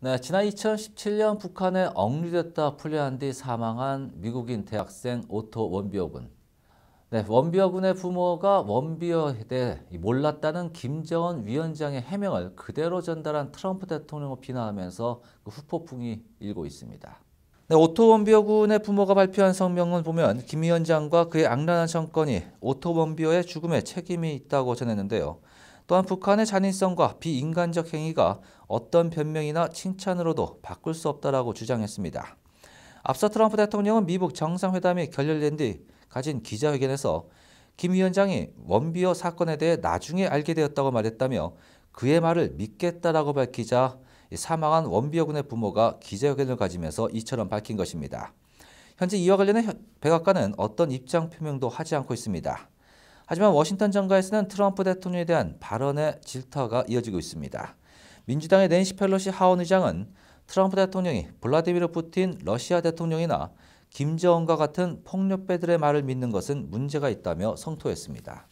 네, 지난 2017년 북한에 억류됐다 풀려난 뒤 사망한 미국인 대학생 오토 원비어군. 네, 원비어군의 부모가 원비어에 대해 몰랐다는 김정은 위원장의 해명을 그대로 전달한 트럼프 대통령을 비난하면서 그 후폭풍이 일고 있습니다. 네, 오토 원비어군의 부모가 발표한 성명을 보면 김 위원장과 그의 악랄한 정권이 오토 원비어의 죽음에 책임이 있다고 전했는데요. 또한 북한의 잔인성과 비인간적 행위가 어떤 변명이나 칭찬으로도 바꿀 수 없다라고 주장했습니다. 앞서 트럼프 대통령은 미북 정상회담이 결렬된 뒤 가진 기자회견에서 김 위원장이 원비어 사건에 대해 나중에 알게 되었다고 말했다며 그의 말을 믿겠다라고 밝히자 사망한 원비어 군의 부모가 기자회견을 가지면서 이처럼 밝힌 것입니다. 현재 이와 관련해 백악관은 어떤 입장 표명도 하지 않고 있습니다. 하지만 워싱턴 정가에서는 트럼프 대통령에 대한 발언의 질타가 이어지고 있습니다. 민주당의 낸시 펠로시 하원 의장은 트럼프 대통령이 블라디미르 푸틴 러시아 대통령이나 김정은과 같은 폭력배들의 말을 믿는 것은 문제가 있다며 성토했습니다.